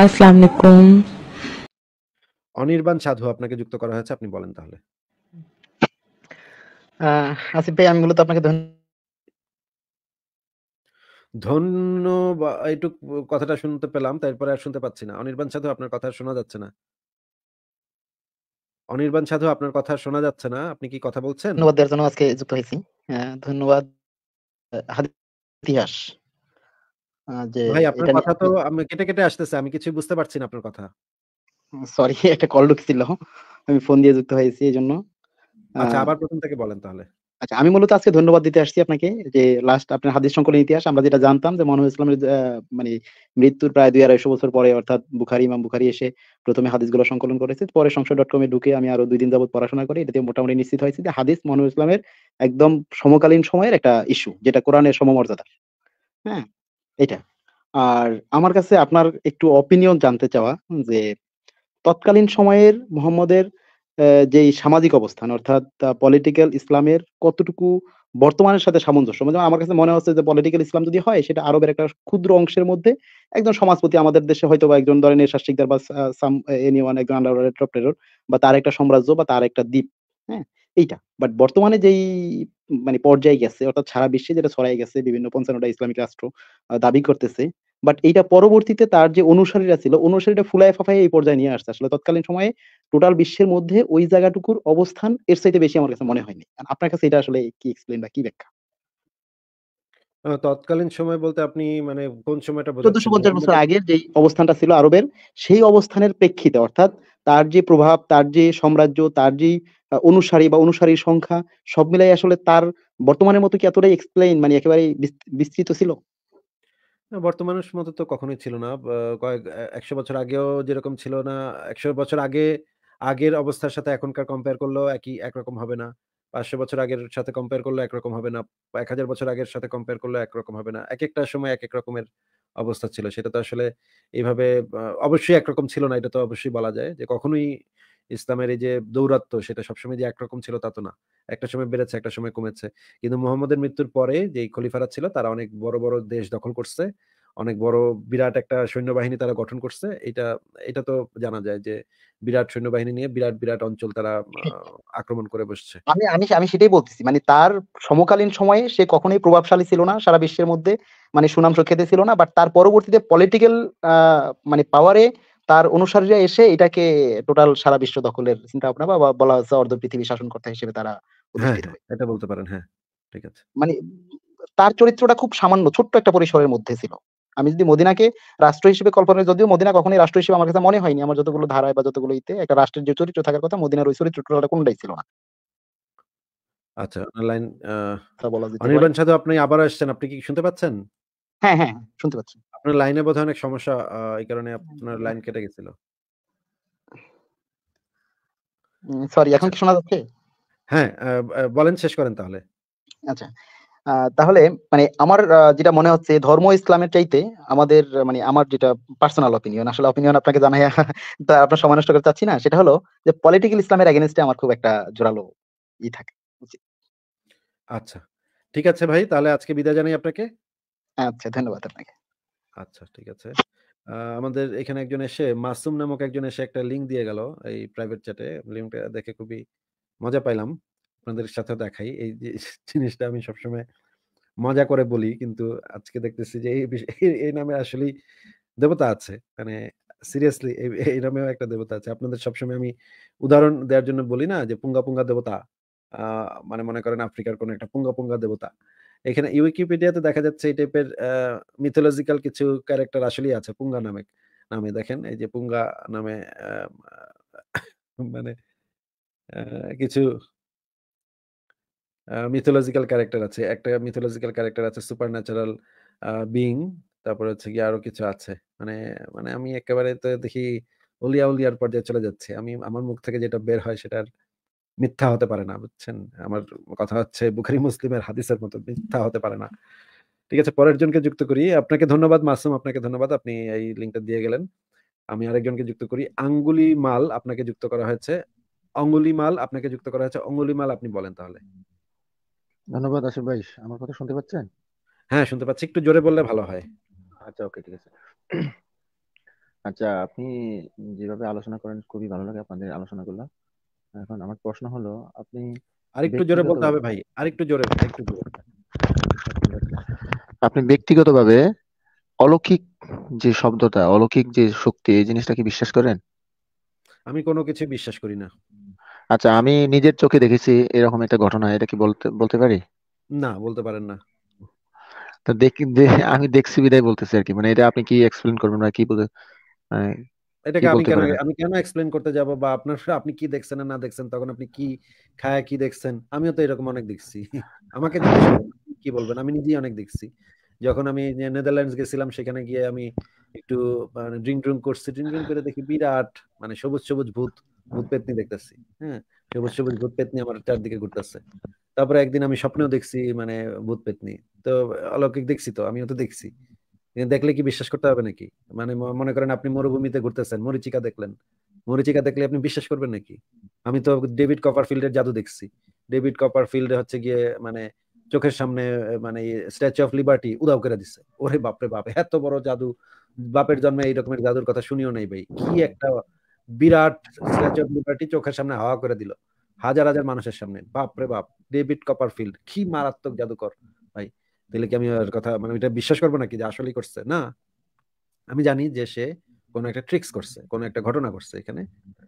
আসসালামু আলাইকুম অনির্বাণ সাধু আপনাকে যুক্ত করা হয়েছে আপনি বলেন তাহলে আসিফ ভাই আমি মূলত আপনাকে ধন্যবাদ একটু কথাটা শুনতে পেলাম তারপরে আর শুনতে পাচ্ছি না অনির্বাণ সাধু আপনার কথা শোনা যাচ্ছে না অনির্বাণ সাধু আপনার কথা শোনা যাচ্ছে না আপনি কি কথা বলছেন ধন্যবাদ দেওয়ার জন্য আজকে যুক্ত হয়েছি ধন্যবাদ ইতিহাস যে ভাই আপনার কথা তো আমি কেটে, কেটে আসতেছে। আমি কিছুই বুঝতে পারছি না আপনার কথা। সরি একটা কল ঢুকছিল। আমি ফোন দিয়ে যুক্ত হয়েছি এই জন্য আচ্ছা আবার প্রথম থেকে বলেন তাহলে। আচ্ছা আমি মূলত আজকে ধন্যবাদ দিতে আসছি আপনাকে যে লাস্ট আপনার হাদিস সংকলন ইতিহাস আমরা যেটা জানতাম যে মনোয়ার ইসলামের মানে মৃত্যুর প্রায় আড়াইশো বছর পরে অর্থাৎ বুখারি ইমাম বুখারি এসে প্রথমে হাদিসগুলো সংকলন করেছে। পরে ডট এ ঢুকে আমি আরো দুই দিন যাবত পড়াশোনা করি এটাতে মোটামুটি নিশ্চিত হয়েছে যে হাদিস মনোয়ার ইসলামের একদম সমকালীন সময়ের একটা ইস্যু যেটা কোরআনের সমমর্যাদা হ্যাঁ? এটা আর আমার কাছে আপনার একটু অপিনিয়ন জানতে চাওয়া যে তৎকালীন সময়ের মোহাম্মদের যে সামাজিক অবস্থান অর্থাৎ পলিটিক্যাল ইসলামের কতটুকু বর্তমানের সাথে সামঞ্জস্য মানে আমার কাছে মনে হচ্ছে যে পলিটিক্যাল ইসলাম যদি হয় সেটা আরবের একটা ক্ষুদ্র অংশের মধ্যে একজন সমাজপতি আমাদের দেশে হয়তো বা একজন ধরেন এরশাদ বা সাম এনিওয়ান একজন আন্ডার বা তার একটা সাম্রাজ্য বা তার একটা দ্বীপ হ্যাঁ এইটা বাট বর্তমানে যেই মানে পর্যায়ে গেছে অর্থাৎ সারা বিশ্বে যেটা ছড়াই গেছে বিভিন্ন পঞ্চান্নটা ইসলামিক রাষ্ট্র দাবি করতেছে বাট এইটা পরবর্তীতে তার যে অনুসারীরা ছিল অনুসারীটা ফুলায় ফাফায় এই পর্যায়ে নিয়ে আসছে আসলে তৎকালীন সময়ে টোটাল বিশ্বের মধ্যে ওই জায়গাটুকুর অবস্থান এর চাইতে বেশি আমার কাছে মনে হয়নি আপনার কাছে এটা আসলে কি এক্সপ্লেন বা কি ব্যাখ্যা তৎকালীন সময় বলতে আপনি মানে কোন সময়টা চোদ্দশো পঞ্চাশ বছর আগের যে অবস্থানটা ছিল আরবের সেই অবস্থানের প্রেক্ষিতে অর্থাৎ তার যে প্রভাব তার যে সাম্রাজ্য তার যে অনুসারী বা অনুসারীর সংখ্যা সব মিলাই আসলে তার বর্তমানের মতো কি এতটাই এক্সপ্লেইন মানে একেবারে বিস্তৃত ছিল বর্তমান বর্তমানের মতো তো কখনোই ছিল না কয়েক একশো বছর আগেও যেরকম ছিল না একশো বছর আগে আগের অবস্থার সাথে এখনকার কম্পেয়ার করলেও একই একরকম হবে না পাঁচশো বছর আগের সাথে কম্পেয়ার করলে একরকম হবে না এক হাজার বছর আগের সাথে কম্পেয়ার করলে একরকম হবে না এক একটা সময় এক এক রকমের অবস্থা ছিল সেটা তো আসলে এইভাবে অবশ্যই একরকম ছিল না এটা তো অবশ্যই বলা যায় যে কখনোই ইসলামের এই যে দৌরাত্ম সেটা সবসময় যে একরকম ছিল তা তো না একটা সময় বেড়েছে একটা সময় কমেছে কিন্তু মোহাম্মদের মৃত্যুর পরে যে খলিফারা ছিল তারা অনেক বড় বড় দেশ দখল করছে অনেক বড় বিরাট একটা সৈন্যবাহিনী তারা গঠন করছে এটা এটা তো জানা যায় যে বিরাট সৈন্যবাহিনী নিয়ে বিরাট বিরাট অঞ্চল তারা আক্রমণ করে বসছে আমি আমি আমি সেটাই বলতেছি মানে তার সমকালীন সময়ে সে কখনোই প্রভাবশালী ছিল না সারা বিশ্বের মধ্যে মানে সুনাম সুখ্যাতি ছিল না বাট তার পরবর্তীতে পলিটিক্যাল মানে পাওয়ারে তার অনুসারীরা এসে এটাকে টোটাল সারা বিশ্ব দখলের চিন্তা ভাবনা বা বলা হচ্ছে অর্ধ পৃথিবী শাসনকর্তা হিসেবে তারা হ্যাঁ, হ্যাঁ, এটা বলতে পারেন হ্যাঁ ঠিক আছে মানে তার চরিত্রটা খুব সামান্য ছোট্ট একটা পরিসরের মধ্যে ছিল আমি যদি মদিনাকে রাষ্ট্র হিসেবে কল্পনা যদিও মদিনা কখনোই রাষ্ট্র হিসেবে আমার কাছে মনে হয়নি আমার যতগুলো ধারায় বা যতগুলো ইতে একটা রাষ্ট্রের যে চরিত্র থাকার কথা মদিনার ওই চরিত্র কোনটাই ছিল না আচ্ছা অনলাইন অনির্বাণ সাধু আপনি আবার আসছেন আপনি কি শুনতে পাচ্ছেন হ্যাঁ হ্যাঁ শুনতে পাচ্ছেন আপনার লাইনে বোধহয় অনেক সমস্যা এই কারণে আপনার লাইন কেটে গেছিল সরি এখন আচ্ছা। কি শোনা যাচ্ছে হ্যাঁ বলেন শেষ করেন তাহলে আচ্ছা তাহলে মানে আমার যেটা মনে হচ্ছে ধর্ম ইসলামের চাইতে আমাদের মানে আমার যেটা পার্সোনাল অপিনিয়ন আসলে অপিনিয়ন আপনাকে জানাই আপনার সময় নষ্ট করতে চাচ্ছি না সেটা হলো যে পলিটিক্যাল ইসলামের এগেনস্টে আমার খুব একটা জোরালো ই থাকে আচ্ছা ঠিক আছে ভাই তাহলে আজকে বিদায় জানাই আপনাকে আচ্ছা ধন্যবাদ আপনাকে আচ্ছা ঠিক আছে। আমাদের এখানে একজন এসে মাসুম নামক একজন এসে একটা লিংক দিয়ে গেল এই প্রাইভেট চ্যাটে। লিংকটা দেখে খুবই মজা পাইলাম। আপনাদের সাথে দেখাই। এই জিনিসটা আমি সবসময় মজা করে বলি। কিন্তু আজকে দেখতেছি যে এই নামে আসলেই দেবতা আছে। মানে সিরিয়াসলি এই নামেও একটা দেবতা আছে। আপনাদের সবসময় আমি উদাহরণ দেওয়ার জন্য বলি না যে পুঙ্গা, পুঙ্গা দেবতা। মানে মনে করেন আফ্রিকার কোন একটা পুঙ্গা, পুঙ্গা দেবতা। এখানে ইউকিপিডিয়াতে দেখা যাচ্ছে এই টাইপের মিথোলজিক্যাল কিছু ক্যারেক্টার আসলেই আছে পুঙ্গা নামে নামে দেখেন এই যে পুঙ্গা নামে মানে কিছু মিথোলজিক্যাল ক্যারেক্টার আছে একটা মিথোলজিক্যাল ক্যারেক্টার আছে সুপার ন্যাচারাল বিং তারপর হচ্ছে কি আরো কিছু আছে মানে মানে আমি একেবারে তো দেখি উলিয়া উলিয়ার পর্যায়ে চলে যাচ্ছে আমি আমার মুখ থেকে যেটা বের হয় সেটার মিথ্যা হতে পারে না বুঝছেন আমার কথা হচ্ছে বুখারি মুসলিমের হাদিসের মতো মিথ্যা হতে পারে না ঠিক আছে পরের জনকে যুক্ত করি আপনাকে ধন্যবাদ মাসুম আপনাকে ধন্যবাদ আপনি এই লিঙ্কটা দিয়ে গেলেন আমি আরেকজনকে যুক্ত করি আঙ্গুলি মাল আপনাকে যুক্ত করা হয়েছে অঙ্গুলি মাল আপনাকে যুক্ত করা হয়েছে অঙ্গুলি মাল আপনি বলেন তাহলে ধন্যবাদ আশিফ ভাই আমার কথা শুনতে পাচ্ছেন হ্যাঁ শুনতে পাচ্ছি একটু জোরে বললে ভালো হয় আচ্ছা ওকে ঠিক আছে আচ্ছা আপনি যেভাবে আলোচনা করেন খুবই ভালো লাগে আপনাদের আলোচনা করলাম এখন আমার প্রশ্ন হলো আপনি আরেকটু জোরে বলতে হবে ভাই আরেকটু জোরে আরেকটু জোরে আপনি ব্যক্তিগতভাবে অলৌকিক যে শব্দটা অলৌকিক যে শক্তি এই জিনিসটা কি বিশ্বাস করেন আমি কোনো কিছু বিশ্বাস করি না আচ্ছা আমি নিজের চোখে দেখেছি এরকম একটা ঘটনা এটা কি বলতে বলতে পারি না বলতে পারেন না তো দেখি আমি দেখছি বিদায় বলতেছি আর কি মানে এটা আপনি কি এক্সপ্লেন করবেন বা কি বলে এটাকে আমি কেন আমি কেন এক্সপ্লেন করতে যাব বা আপনার আপনি কি দেখছেন না দেখছেন তখন আপনি কি কি দেখছেন আমিও তো এরকম অনেক দেখছি আমাকে কি বলবেন আমি নিজেই অনেক দেখছি যখন আমি নেদারল্যান্ডস গেছিলাম সেখানে গিয়ে আমি একটু মানে ড্রিঙ্ক করছি ড্রিঙ্ক করে দেখি বিরাট মানে সবুজ সবুজ ভূত ভূত পেতনি দেখতেছি হ্যাঁ সবুজ সবুজ ভূত পেতনি আমার চারদিকে ঘুরতেছে তারপরে একদিন আমি স্বপ্নেও দেখছি মানে ভূত পেতনি তো অলৌকিক দেখছি তো আমিও তো দেখছি দেখলে কি বিশ্বাস করতে হবে নাকি মানে মনে করেন আপনি মরুভূমিতে ঘুরতেছেন মরিচিকা দেখলেন মরিচিকা দেখলে আপনি বিশ্বাস করবেন নাকি আমি তো ডেভিড কপার কপারফিল্ডের জাদু দেখছি ডেভিড কপার ফিল্ডে হচ্ছে গিয়ে মানে চোখের সামনে মানে স্ট্যাচু অফ লিবার্টি উদাও করে দিচ্ছে ওরে বাপরে বাপ এত বড় জাদু বাপের জন্মে এই রকমের জাদুর কথা শুনিও নাই ভাই কি একটা বিরাট স্ট্যাচু অফ লিবার্টি চোখের সামনে হাওয়া করে দিল হাজার হাজার মানুষের সামনে বাপরে বাপ ডেভিড কপার ফিল্ড কি মারাত্মক জাদুকর ভাই তাহলে কি আমি ওর কথা মানে এটা বিশ্বাস করবো নাকি যে আসলেই করছে না আমি জানি যে সে কোনো একটা ট্রিক্স করছে কোনো একটা ঘটনা করছে এখানে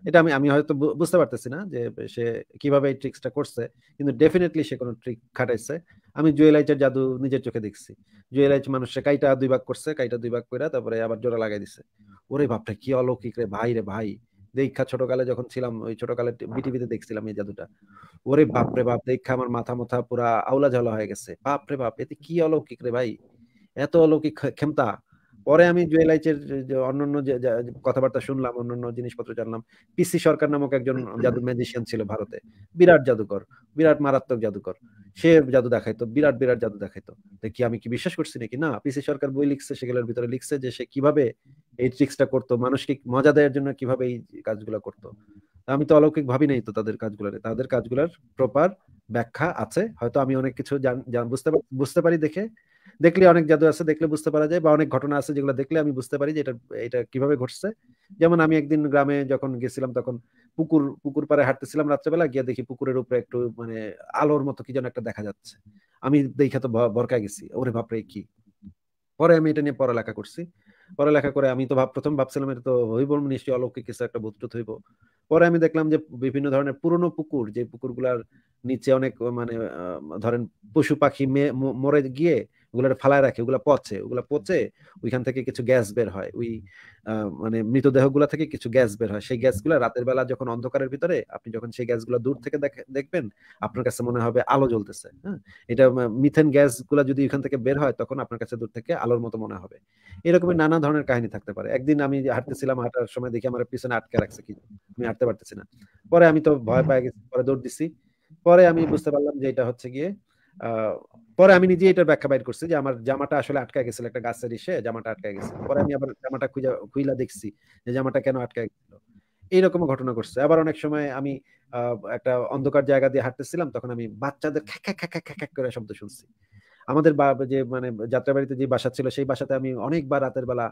এটা আমি আমি হয়তো বুঝতে পারতেছি না যে সে কিভাবে এই ট্রিক্সটা করছে কিন্তু ডেফিনেটলি সে কোনো ট্রিক খাটাইছে আমি জুয়েলাইচের জাদু নিজের চোখে দেখছি জুয়েলাইট মানুষে কাইটা দুই ভাগ করছে কাইটা দুই ভাগ করে তারপরে আবার জোড়া লাগাই দিছে ওরে ভাবটা কি অলৌকিক রে ভাই রে ভাই দেখা ছোটকালে যখন ছিলাম ওই ছোটকালে বিটিভিতে দেখছিলাম এই জাদুটা ওরে বাপরে বাপ দেখা আমার মাথা মাথা পুরা আউলা ঝাউলা হয়ে গেছে বাপরে বাপ এতে কি অলৌকিক রে ভাই এত অলৌকিক ক্ষমতা পরে আমি জুয়েলাইচের অন্যান্য কথাবার্তা শুনলাম অন্যান্য জিনিসপত্র জানলাম পিসি সরকার নামক একজন জাদু ম্যাজিশিয়ান ছিল ভারতে বিরাট জাদুকর বিরাট মারাত্মক জাদুকর সে জাদু দেখাইতো বিরাট বিরাট জাদু দেখাইতো কি আমি কি বিশ্বাস করছি নাকি না পিসি সরকার বই লিখছে সেগুলোর ভিতরে লিখছে যে সে কিভাবে এই ট্রিক্সটা করতো মানুষকে মজা দেওয়ার জন্য কিভাবে এই কাজগুলো করতো আমি তো অলৌকিক ভাবি নাই তো তাদের কাজগুলোর তাদের কাজগুলোর প্রপার ব্যাখ্যা আছে হয়তো আমি অনেক কিছু বুঝতে বুঝতে পারি দেখে দেখলে অনেক জাদু আছে দেখলে বুঝতে পারা যায় বা অনেক ঘটনা আছে যেগুলো দেখলে আমি বুঝতে পারি যে এটা এটা কিভাবে ঘটছে যেমন আমি একদিন গ্রামে যখন গেছিলাম তখন পুকুর পুকুর পারে হাঁটতেছিলাম রাত্রেবেলা গিয়ে দেখি পুকুরের উপরে একটু মানে আলোর মতো কি যেন একটা দেখা যাচ্ছে আমি দেখা তো ভরকা গেছি ওরে বাপরে কি পরে আমি এটা নিয়ে পড়ালেখা করছি পড়ালেখা করে আমি তো ভাব প্রথম ভাবছিলাম এটা তো হইব নিশ্চয়ই অলৌকিক কিছু একটা ভূতটুত হইব পরে আমি দেখলাম যে বিভিন্ন ধরনের পুরনো পুকুর যে পুকুরগুলার নিচে অনেক মানে ধরেন পশু পাখি মরে গিয়ে ওগুলো ফালায় রাখে ওগুলো পচে ওগুলো পচে ওইখান থেকে কিছু গ্যাস বের হয় ওই মানে মৃতদেহ গুলা থেকে কিছু গ্যাস বের হয় সেই গ্যাস গুলা রাতের বেলা যখন অন্ধকারের ভিতরে আপনি যখন সেই গ্যাস গুলা দূর থেকে দেখবেন আপনার কাছে মনে হবে আলো জ্বলতেছে হ্যাঁ এটা মিথেন গ্যাস গুলা যদি ওইখান থেকে বের হয় তখন আপনার কাছে দূর থেকে আলোর মতো মনে হবে এরকমের নানা ধরনের কাহিনী থাকতে পারে একদিন আমি হাঁটতেছিলাম হাঁটার সময় দেখি আমার পিছনে আটকে রাখছে কি আমি হাঁটতে পারতেছি না পরে আমি তো ভয় পাই গেছি পরে দৌড় দিছি পরে আমি বুঝতে পারলাম যে এটা হচ্ছে গিয়ে পরে আমি নিজে এটার ব্যাখ্যা বাইর করছি যে আমার জামাটা আসলে আটকা গেছিল একটা গাছের ইসে জামাটা আটকা গেছিল পরে আমি আবার জামাটা খুঁজা খুইলা দেখছি যে জামাটা কেন আটকা গেছিল এইরকম ঘটনা করছে আবার অনেক সময় আমি একটা অন্ধকার জায়গা দিয়ে হাঁটতেছিলাম তখন আমি বাচ্চাদের খ্যাক খ্যাক খ্যাক খ্যাক করে শব্দ শুনছি আমাদের বা যে মানে যাত্রা বাড়িতে যে বাসা ছিল সেই বাসাতে আমি অনেকবার রাতের বেলা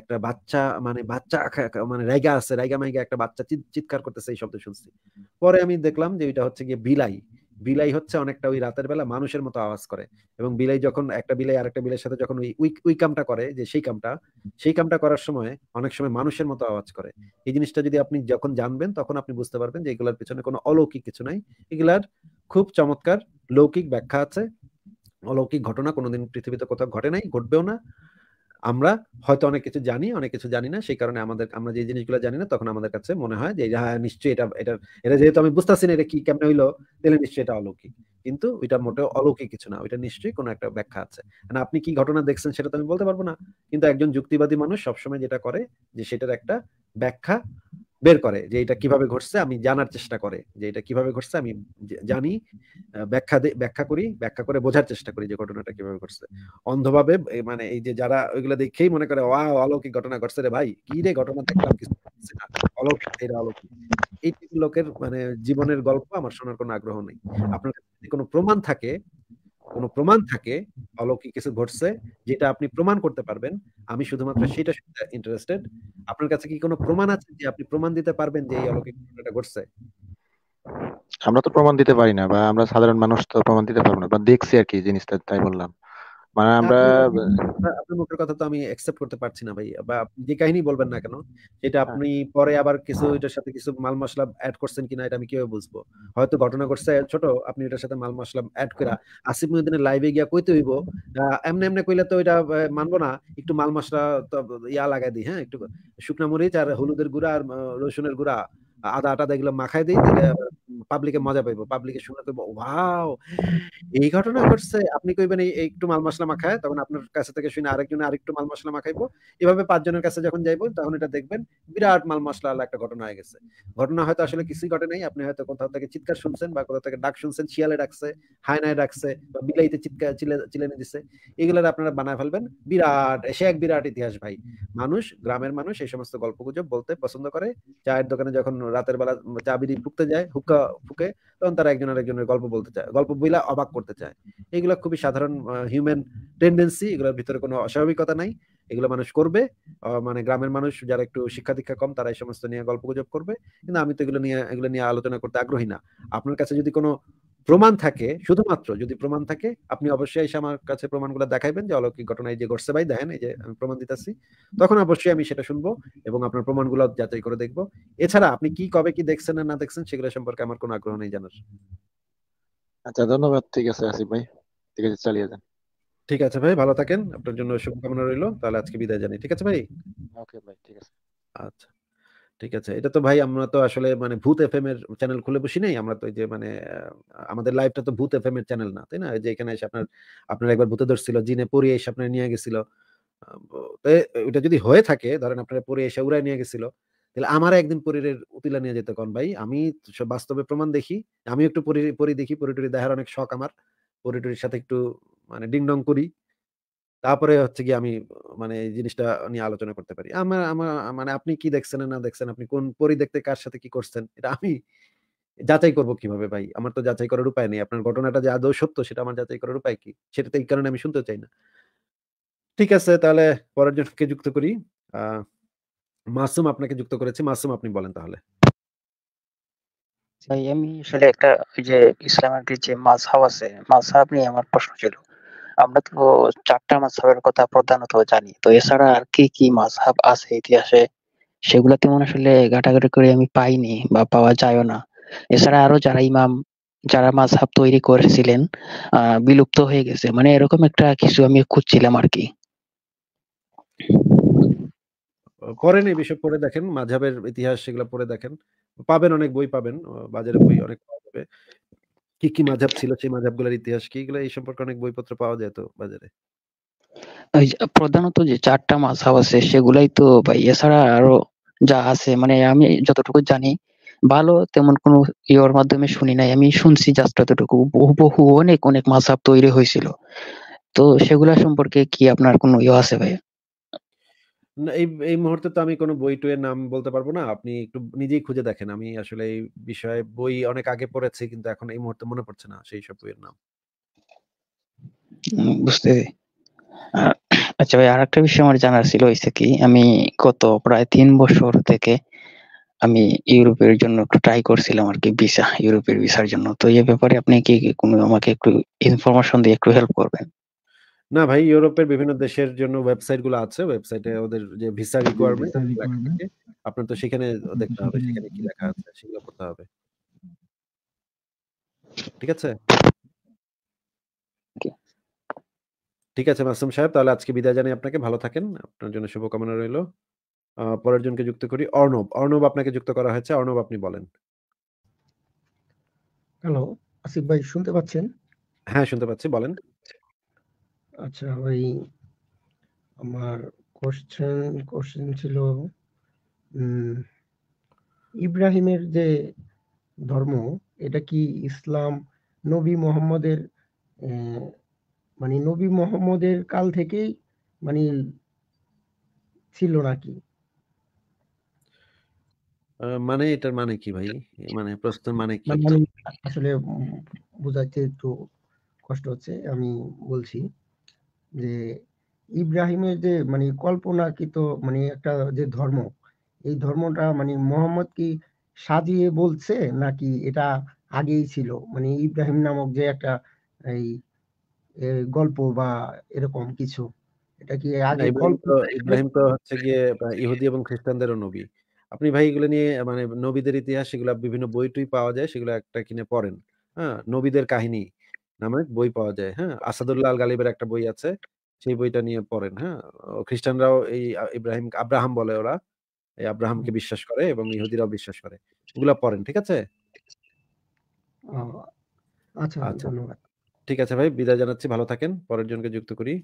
একটা বাচ্চা মানে বাচ্চা মানে রাইগা আছে রাইগা মাইগা একটা বাচ্চা চিৎকার করতেছে এই শব্দ শুনছি পরে আমি দেখলাম যে এটা হচ্ছে গিয়ে বিলাই বিলাই হচ্ছে অনেকটা ওই রাতের বেলা মানুষের মতো আওয়াজ করে এবং বিলাই যখন একটা বিলাই আরেকটা বিলাইয়ের সাথে যখন ওই ওই কামটা করে যে সেই কামটা সেই কামটা করার সময় অনেক সময় মানুষের মতো আওয়াজ করে এই জিনিসটা যদি আপনি যখন জানবেন তখন আপনি বুঝতে পারবেন যে এগুলার পিছনে কোনো অলৌকিক কিছু নাই এগুলার খুব চমৎকার লৌকিক ব্যাখ্যা আছে অলৌকিক ঘটনা কোনোদিন পৃথিবীতে কোথাও ঘটে নাই ঘটবেও না আমরা হয়তো অনেক কিছু জানি অনেক কিছু জানি না সেই কারণে আমাদের আমরা যে জিনিসগুলো জানি না তখন আমাদের কাছে মনে হয় যে হ্যাঁ নিশ্চয়ই এটা এটা এটা যেহেতু আমি বুঝতেছি না এটা কি কেমন হইলো তাহলে নিশ্চয়ই এটা অলৌকিক কিন্তু এটা মোটেও অলৌকিক কিছু না ওইটা নিশ্চয়ই কোনো একটা ব্যাখ্যা আছে মানে আপনি কি ঘটনা দেখছেন সেটা তো আমি বলতে পারবো না কিন্তু একজন যুক্তিবাদী মানুষ সবসময় যেটা করে যে সেটার একটা ব্যাখ্যা বের করে যে এটা কিভাবে ঘটছে আমি জানার চেষ্টা করে যে এটা কিভাবে ঘটছে আমি জানি ব্যাখ্যা ব্যাখ্যা করি ব্যাখ্যা করে বোঝার চেষ্টা করি যে ঘটনাটা কিভাবে ঘটছে অন্ধভাবে মানে এই যে যারা ওইগুলো দেখেই মনে করে ওয়া অলৌকিক ঘটনা ঘটছে রে ভাই কি রে ঘটনা দেখলাম কিছু এই লোকের মানে জীবনের গল্প আমার শোনার কোনো আগ্রহ নেই আপনার কোনো প্রমাণ থাকে কোনো প্রমাণ থাকে অলৌকিক কিছু ঘটছে যেটা আপনি প্রমাণ করতে পারবেন আমি শুধুমাত্র সেটা ইন্টারেস্টেড আপনার কাছে কি কোনো প্রমাণ আছে যে আপনি প্রমাণ দিতে পারবেন যে এই অলৌকিক ঘটনাটা ঘটছে আমরা তো প্রমাণ দিতে পারি না বা আমরা সাধারণ মানুষ তো প্রমাণ দিতে পারবো না বা দেখছি আর কি জিনিসটা তাই বললাম মানে আমরা আপনার মুখের কথা তো আমি অ্যাকসেপ্ট করতে পারছি না ভাই বা যে কাহিনী বলবেন না কেন এটা হ্যাঁ। আপনি পরে আবার কিছু এটার সাথে কিছু মাল মশলা অ্যাড করছেন কিনা এটা আমি কিভাবে বুঝবো হয়তো ঘটনা ঘটছে ছোট আপনি এটার সাথে মাল মশলা অ্যাড করা আসিফ মহিউদ্দিনের লাইভে গিয়া কইতে হইব এমনি এমনি কইলে তো এটা মানবো না একটু মাল মশলা ইয়া লাগাই দিই হ্যাঁ একটু শুকনা মরিচ আর হলুদের গুঁড়া আর রসুনের গুঁড়া আদা দিই তাহলে পাবলিকে মজা পাইবো পাবলিকে শুনে কইবো ওয়াও এই ঘটনা ঘটছে আপনি কইবেন এই একটু মাল মশলা মাখায় তখন আপনার কাছে থেকে শুনে আরেকজন আরেকটু মাল মশলা মাখাইবো এভাবে পাঁচজনের কাছে যখন যাইবো তখন এটা দেখবেন বিরাট মাল মশলা একটা ঘটনা হয়ে গেছে ঘটনা হয়তো আসলে কিছুই ঘটে নাই আপনি হয়তো কোথাও থেকে চিৎকার শুনছেন বা কোথাও থেকে ডাক শুনছেন শিয়ালে ডাকছে হায়নায় ডাকছে বা বিলাইতে চিৎকার চিলে চিলেনে দিছে এগুলোর আপনারা বানায় ফেলবেন বিরাট সে এক বিরাট ইতিহাস ভাই মানুষ গ্রামের মানুষ এই সমস্ত গল্প গুজব বলতে পছন্দ করে চায়ের দোকানে যখন রাতের বেলা চা বিড়ি ফুকতে যায় হুক্কা ফুকে তখন তারা একজনের আরেকজনের গল্প বলতে চায় গল্প বইলা অবাক করতে চায় এগুলো খুবই সাধারণ হিউম্যান টেন্ডেন্সি এগুলোর ভিতরে কোনো অস্বাভাবিকতা নাই এগুলো মানুষ করবে মানে গ্রামের মানুষ যারা একটু শিক্ষা দীক্ষা কম তারা এই সমস্ত নিয়ে গল্প গুজব করবে কিন্তু আমি তো এগুলো নিয়ে এগুলো নিয়ে আলোচনা করতে আগ্রহী না আপনার কাছে যদি কোনো প্রমাণ থাকে শুধুমাত্র যদি প্রমাণ থাকে আপনি অবশ্যই এসে আমার কাছে প্রমাণগুলো দেখাইবেন যে অলৌকিক ঘটনায় যে ঘটছে ভাই দেখেন এই যে আমি প্রমাণ দিতেছি তখন অবশ্যই আমি সেটা শুনবো এবং আপনার প্রমাণগুলো যাচাই করে দেখবো এছাড়া আপনি কি কবে কি দেখছেন না দেখছেন সেগুলো সম্পর্কে আমার কোনো আগ্রহ নেই জানার আচ্ছা ধন্যবাদ ঠিক আছে আসিফ ভাই ঠিক আছে চালিয়ে যান ঠিক আছে ভাই ভালো থাকেন আপনার জন্য শুভকামনা রইল তাহলে আজকে বিদায় জানাই ঠিক আছে ভাই ওকে ভাই ঠিক আছে আচ্ছা ঠিক আছে এটা তো ভাই আমরা তো আসলে মানে ভূত এফ এর চ্যানেল খুলে বসি নাই আমরা তো যে মানে আমাদের লাইভটা তো ভূত এফ এর চ্যানেল না তাই না যে এখানে এসে আপনার আপনার একবার ভূতে ধরছিল জিনে পড়িয়ে এসে আপনার নিয়ে গেছিল এটা যদি হয়ে থাকে ধরেন আপনারা পরে এসে উড়ায় নিয়ে গেছিল তাহলে আমার একদিন পরীরের উতিলা নিয়ে যেতে কন ভাই আমি বাস্তবে প্রমাণ দেখি আমি একটু পরি দেখি পরিটুরি দেখার অনেক শখ আমার পরিটুরির সাথে একটু মানে ডিংডং করি তারপরে হচ্ছে গিয়ে আমি মানে এই জিনিসটা নিয়ে আলোচনা করতে পারি। আমার আমার মানে আপনি কি দেখছেন না দেখছেন, আপনি কোন পরিব্যক্তে কার সাথে কি করছেন, এটা আমি যাচাই করব কিভাবে ভাই? আমার তো যাচাই করার উপায় নেই। আপনার ঘটনাটা যে আদৌ সত্য সেটা আমার যাচাই করার উপায় কি? সেটা তো এই কারণে আমি শুনতে চাই না। ঠিক আছে তাহলে পরের জনকে যুক্ত করি। আ মাসুম আপনাকে যুক্ত করেছি। মাসুম আপনি বলেন তাহলে। ভাই আমি আসলে একটা ওই যে ইসলামের যে মাঝহাব আছে, মাঝহাব নিয়ে আমার প্রশ্ন ছিল। আমরা তো চারটা মাঝহাবের কথা প্রধানত জানি তো এছাড়া আর কি কি মাঝহাব আছে ইতিহাসে সেগুলা তেমন আসলে ঘাটাঘাটি করে আমি পাইনি বা পাওয়া যায়ও না এছাড়া আরো যারা ইমাম যারা মাঝহাব তৈরি করেছিলেন বিলুপ্ত হয়ে গেছে মানে এরকম একটা কিছু আমি খুঁজছিলাম আর কি করেন এই বিষয় পড়ে দেখেন মাঝাবের ইতিহাস সেগুলো পড়ে দেখেন পাবেন অনেক বই পাবেন বাজারে বই অনেক পাওয়া যাবে কি কি মাঝাব ছিল সেই মাঝাবগুলোর ইতিহাস কি এগুলো এই সম্পর্কে অনেক বইপত্র পাওয়া যেত বাজারে প্রধানত যে চারটা মাঝাব আছে সেগুলাই তো ভাই এছাড়া আরো যা আছে মানে আমি যতটুকু জানি ভালো তেমন কোনো ইয়র মাধ্যমে শুনি নাই আমি শুনছি জাস্ট ততটুকু বহু বহু অনেক অনেক মাঝাব তৈরি হয়েছিল তো সেগুলা সম্পর্কে কি আপনার কোনো ইয়ে আছে ভাই এই এই মুহূর্তে তো আমি কোনো বই টইয়ের নাম বলতে পারবো না। আপনি একটু নিজেই খুঁজে দেখেন। আমি আসলে এই বিষয়ে বই অনেক আগে পড়েছি কিন্তু এখন এই মুহূর্তে মনে পড়ছে না সেই সব বইয়ের নাম। বুঝতে আচ্ছা ভাই আরেকটা বিষয় আমার জানার ছিল হইছে কি আমি গত প্রায় তিন বছর থেকে আমি ইউরোপের জন্য একটু ট্রাই করছিলাম আর কি ভিসা, ইউরোপের ভিসার জন্য। তো এই ব্যাপারে আপনি কি কোনো আমাকে একটু ইনফরমেশন দিয়ে একটু হেল্প করবেন? না ভাই ইউরোপের বিভিন্ন দেশের জন্য ওয়েবসাইট গুলো আছে ওয়েবসাইটে ওদের যে ভিসা রিকোয়ারমেন্ট আপনার তো সেখানে দেখতে হবে সেখানে কি লেখা আছে সেগুলো করতে হবে ঠিক আছে ঠিক আছে মাসুম সাহেব তাহলে আজকে বিদায় জানাই আপনাকে ভালো থাকেন আপনার জন্য শুভকামনা রইল পরের জনকে যুক্ত করি অর্ণব অর্ণব আপনাকে যুক্ত করা হয়েছে অর্ণব আপনি বলেন হ্যালো আসিফ ভাই শুনতে পাচ্ছেন হ্যাঁ শুনতে পাচ্ছি বলেন আচ্ছা ওই আমার কোশ্চেন কোশ্চেন ছিল ইব্রাহিমের যে ধর্ম এটা কি ইসলাম নবী মোহাম্মদের মানে নবী মোহাম্মদের কাল থেকেই মানে ছিল নাকি মানে এটার মানে কি ভাই মানে প্রশ্নের মানে কি মানে আসলে বোঝাতে একটু কষ্ট হচ্ছে আমি বলছি যে ইব্রাহিমের যে মানে কল্পনাকৃত মানে একটা যে ধর্ম এই ধর্মটা মানে মোহাম্মদ কি সাজিয়ে বলছে নাকি এটা আগেই ছিল মানে ইব্রাহিম নামক যে একটা এই গল্প বা এরকম কিছু এটা কি আগে গল্প ইব্রাহিম তো হচ্ছে গিয়ে ইহুদি এবং খ্রিস্টানদেরও নবী আপনি ভাই এগুলো নিয়ে মানে নবীদের ইতিহাস সেগুলো বিভিন্ন বই টই পাওয়া যায় সেগুলো একটা কিনে পড়েন হ্যাঁ নবীদের কাহিনী নামের বই পাওয়া যায়, হ্যাঁ? আসাদুল্লাহ আল গালিবের একটা বই আছে। সেই বইটা নিয়ে পড়েন, হ্যাঁ? খ্রিস্টানরাও এই ইব্রাহিম আব্রাহাম বলে ওরা। এই আব্রাহামকে বিশ্বাস করে এবং ইহুদিরাও বিশ্বাস করে। ওগুলা পড়েন, ঠিক আছে? আচ্ছা, আচ্ছা। ধন্যবাদ। ঠিক আছে ভাই, বিদায় জানাচ্ছি। ভালো থাকেন। পরের জনকে যুক্ত করি।